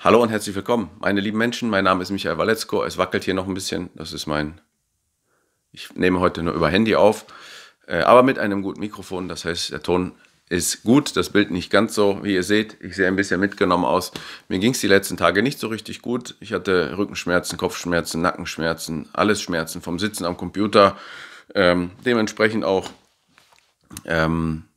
Hallo und herzlich willkommen, meine lieben Menschen. Mein Name ist Michael Waletzko. Es wackelt hier noch ein bisschen. Das ist mein. Ich nehme heute nur über Handy auf, äh, aber mit einem guten Mikrofon. Das heißt, der Ton ist gut, das Bild nicht ganz so, wie ihr seht. Ich sehe ein bisschen mitgenommen aus. Mir ging es die letzten Tage nicht so richtig gut. Ich hatte Rückenschmerzen, Kopfschmerzen, Nackenschmerzen, alles Schmerzen vom Sitzen am Computer. Ähm, dementsprechend auch ähm,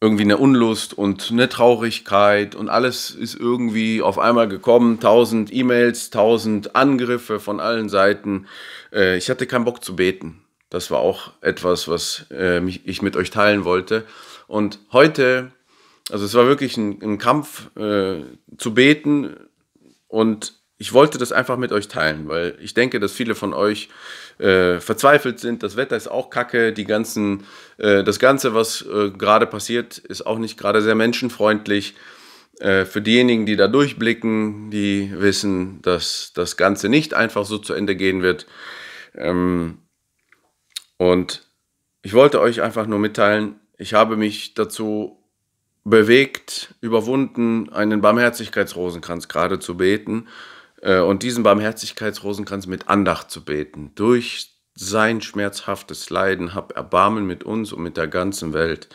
irgendwie eine Unlust und eine Traurigkeit und alles ist irgendwie auf einmal gekommen. Tausend E-Mails, tausend Angriffe von allen Seiten. Äh, ich hatte keinen Bock zu beten. Das war auch etwas, was äh, ich mit euch teilen wollte. Und heute, also es war wirklich ein, ein Kampf äh, zu beten und ich wollte das einfach mit euch teilen, weil ich denke, dass viele von euch äh, verzweifelt sind. Das Wetter ist auch kacke. Die ganzen, äh, das Ganze, was äh, gerade passiert, ist auch nicht gerade sehr menschenfreundlich. Äh, für diejenigen, die da durchblicken, die wissen, dass das Ganze nicht einfach so zu Ende gehen wird. Ähm, und ich wollte euch einfach nur mitteilen, ich habe mich dazu bewegt, überwunden, einen Barmherzigkeitsrosenkranz gerade zu beten äh, und diesen Barmherzigkeitsrosenkranz mit Andacht zu beten. Durch sein schmerzhaftes Leiden hab Erbarmen mit uns und mit der ganzen Welt.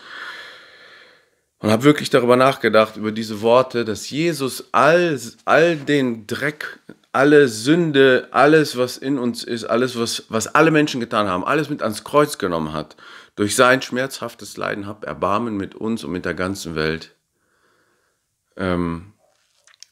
Und habe wirklich darüber nachgedacht, über diese Worte, dass Jesus all, all den Dreck, alle Sünde, alles, was in uns ist, alles, was, was alle Menschen getan haben, alles mit ans Kreuz genommen hat. Durch sein schmerzhaftes Leiden hab Erbarmen mit uns und mit der ganzen Welt. Ähm,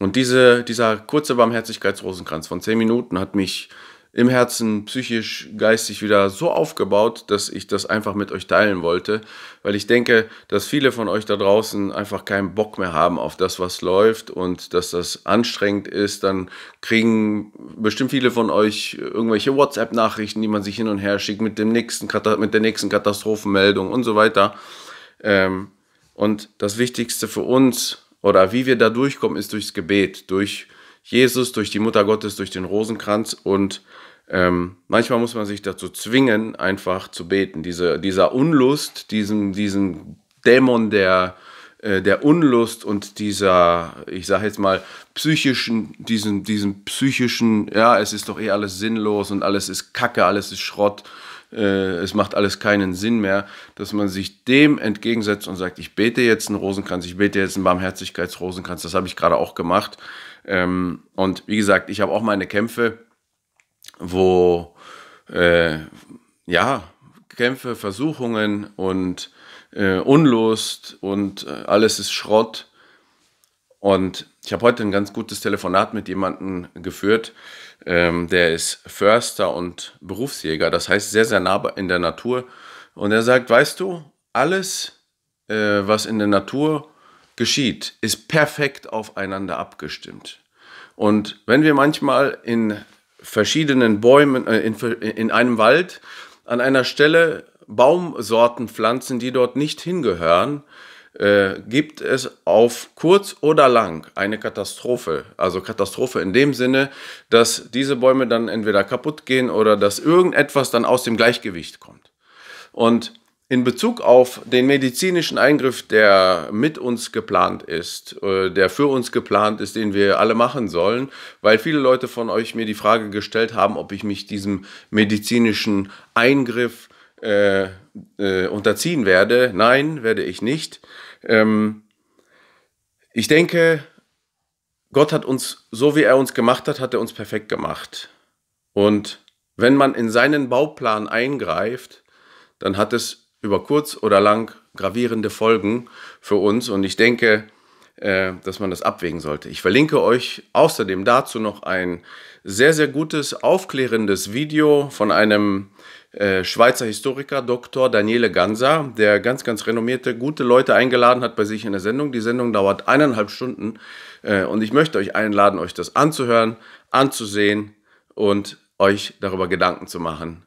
und diese, dieser kurze Barmherzigkeitsrosenkranz von zehn Minuten hat mich im Herzen, psychisch, geistig wieder so aufgebaut, dass ich das einfach mit euch teilen wollte, weil ich denke, dass viele von euch da draußen einfach keinen Bock mehr haben auf das, was läuft und dass das anstrengend ist. Dann kriegen bestimmt viele von euch irgendwelche WhatsApp-Nachrichten, die man sich hin und her schickt mit, dem nächsten, mit der nächsten Katastrophenmeldung und so weiter. Ähm, und das Wichtigste für uns oder wie wir da durchkommen, ist durchs Gebet, durch Jesus, durch die Mutter Gottes, durch den Rosenkranz und ähm, manchmal muss man sich dazu zwingen, einfach zu beten. Diese, dieser Unlust, diesen, diesem Dämon der, äh, der Unlust und dieser, ich sage jetzt mal, psychischen, diesen, diesen psychischen, ja, es ist doch eh alles sinnlos und alles ist Kacke, alles ist Schrott. Äh, es macht alles keinen Sinn mehr, dass man sich dem entgegensetzt und sagt, ich bete jetzt einen Rosenkranz, ich bete jetzt einen Barmherzigkeitsrosenkranz, das habe ich gerade auch gemacht. Ähm, und wie gesagt, ich habe auch meine Kämpfe, wo, äh, ja, Kämpfe, Versuchungen und äh, Unlust und äh, alles ist Schrott und ich habe heute ein ganz gutes Telefonat mit jemandem geführt, ähm, der ist Förster und Berufsjäger, das heißt sehr, sehr nah in der Natur. Und er sagt, weißt du, alles, äh, was in der Natur geschieht, ist perfekt aufeinander abgestimmt. Und wenn wir manchmal in verschiedenen Bäumen, äh, in, in einem Wald an einer Stelle Baumsorten pflanzen, die dort nicht hingehören, äh, gibt es auf kurz oder lang eine Katastrophe. Also Katastrophe in dem Sinne, dass diese Bäume dann entweder kaputt gehen oder dass irgendetwas dann aus dem Gleichgewicht kommt. Und in Bezug auf den medizinischen Eingriff, der mit uns geplant ist, äh, der für uns geplant ist, den wir alle machen sollen, weil viele Leute von euch mir die Frage gestellt haben, ob ich mich diesem medizinischen Eingriff äh, äh, unterziehen werde. Nein, werde ich nicht. Ähm, ich denke, Gott hat uns, so wie er uns gemacht hat, hat er uns perfekt gemacht. Und wenn man in seinen Bauplan eingreift, dann hat es über kurz oder lang gravierende Folgen für uns. Und ich denke, äh, dass man das abwägen sollte. Ich verlinke euch außerdem dazu noch ein sehr, sehr gutes, aufklärendes Video von einem äh, Schweizer Historiker, Dr. Daniele Ganser, der ganz, ganz renommierte, gute Leute eingeladen hat bei sich in der Sendung. Die Sendung dauert eineinhalb Stunden äh, und ich möchte euch einladen, euch das anzuhören, anzusehen und euch darüber Gedanken zu machen,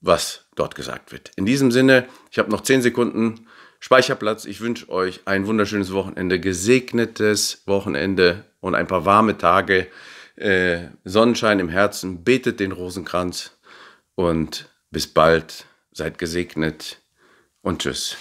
was dort gesagt wird. In diesem Sinne, ich habe noch zehn Sekunden Speicherplatz. Ich wünsche euch ein wunderschönes Wochenende, gesegnetes Wochenende und ein paar warme Tage. Äh, Sonnenschein im Herzen, betet den Rosenkranz und bis bald, seid gesegnet und tschüss.